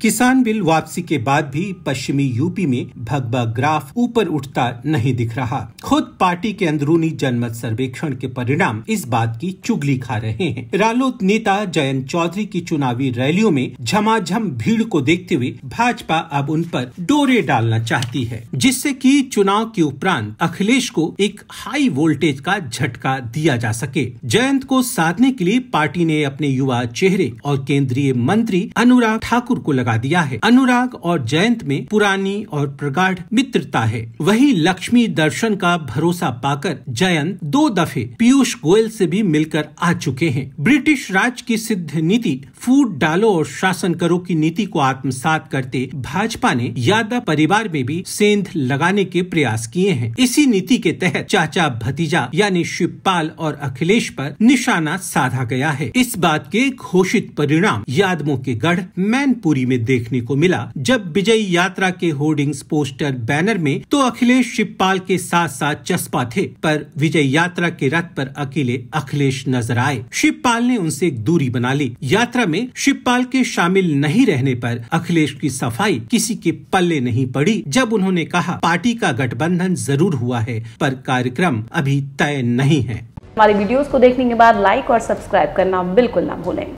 किसान बिल वापसी के बाद भी पश्चिमी यूपी में भगवा ग्राफ ऊपर उठता नहीं दिख रहा खुद पार्टी के अंदरूनी जनमत सर्वेक्षण के परिणाम इस बात की चुगली खा रहे हैं रालोद नेता जयंत चौधरी की चुनावी रैलियों में झमाझम भीड़ को देखते हुए भाजपा अब उन पर डोरे डालना चाहती है जिससे कि चुनाव के उपरांत अखिलेश को एक हाई वोल्टेज का झटका दिया जा सके जयंत को साधने के लिए पार्टी ने अपने युवा चेहरे और केंद्रीय मंत्री अनुराग ठाकुर को लगा दिया है अनुराग और जयंत में पुरानी और प्रगाढ़ मित्रता है वही लक्ष्मी दर्शन का भरोसा पाकर जयंत दो दफे पीयूष गोयल से भी मिलकर आ चुके हैं ब्रिटिश राज की सिद्ध नीति फूट डालो और शासन करो की नीति को आत्मसात करते भाजपा ने यादव परिवार में भी सेंध लगाने के प्रयास किए हैं इसी नीति के तहत चाचा भतीजा यानी शिवपाल और अखिलेश पर निशाना साधा गया है इस बात के घोषित परिणाम यादवों के गढ़ मैनपुरी में देखने को मिला जब विजय यात्रा के होर्डिंग्स पोस्टर बैनर में तो अखिलेश शिवपाल के साथ साथ चस्पा थे पर विजय यात्रा के रथ पर अकेले अखिलेश नजर आए शिवपाल ने उनसे एक दूरी बना ली यात्रा में शिवपाल के शामिल नहीं रहने पर अखिलेश की सफाई किसी के पल्ले नहीं पड़ी जब उन्होंने कहा पार्टी का गठबंधन जरूर हुआ है पर कार्यक्रम अभी तय नहीं है हमारे वीडियोस को देखने के बाद लाइक और सब्सक्राइब करना बिल्कुल ना भूलें